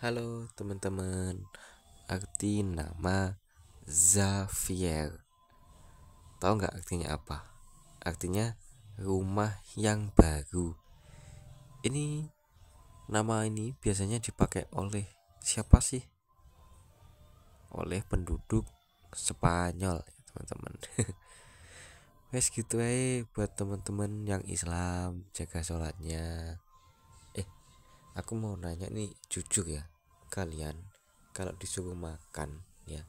Halo teman-teman, arti nama Zafier Tahu nggak artinya apa? Artinya rumah yang baru. Ini nama ini biasanya dipakai oleh siapa sih? Oleh penduduk Spanyol ya, teman-teman. Wes gitu aja buat teman-teman yang Islam jaga sholatnya aku mau nanya nih jujur ya kalian kalau disuruh makan ya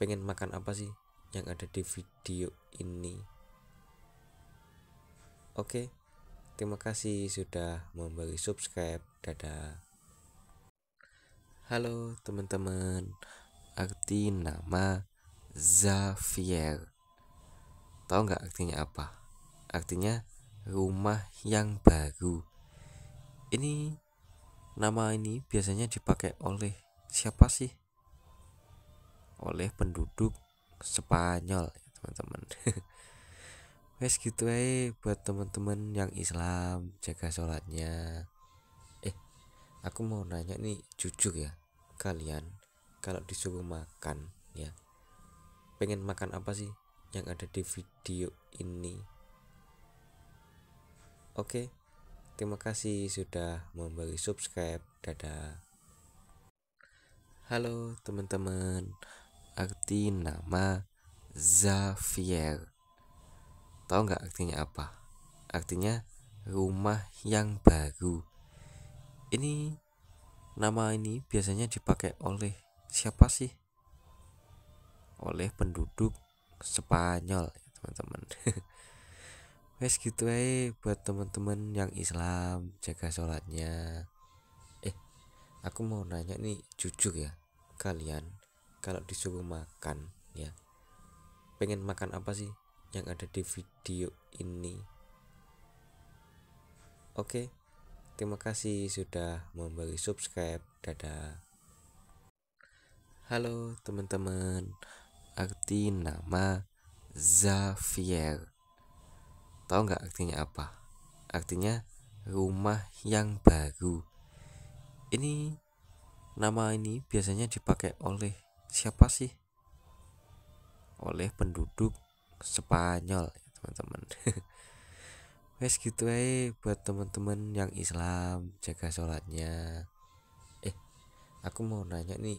pengen makan apa sih yang ada di video ini oke terima kasih sudah memberi subscribe dadah halo teman-teman arti nama Xavier tahu nggak artinya apa artinya rumah yang baru ini nama ini biasanya dipakai oleh siapa sih? Oleh penduduk Spanyol ya teman-teman. Wes gitu aja buat teman-teman yang Islam jaga sholatnya. Eh, aku mau nanya nih jujur ya kalian kalau disuruh makan ya pengen makan apa sih yang ada di video ini? Oke. Okay Terima kasih sudah memberi subscribe. Dadah. Halo teman-teman. Arti nama Xavier. Tahu nggak artinya apa? Artinya rumah yang baru. Ini nama ini biasanya dipakai oleh siapa sih? Oleh penduduk Spanyol, ya, teman-teman. wes gitu ya buat teman-teman yang Islam jaga sholatnya eh aku mau nanya nih jujur ya kalian kalau disuruh makan ya pengen makan apa sih yang ada di video ini oke terima kasih sudah memberi subscribe dadah halo teman-teman arti nama Xavier Tahu nggak artinya apa? Artinya rumah yang baru. Ini nama ini biasanya dipakai oleh siapa sih? Oleh penduduk Spanyol ya teman-teman. Wes gitu aja buat teman-teman yang Islam jaga sholatnya. Eh, aku mau nanya nih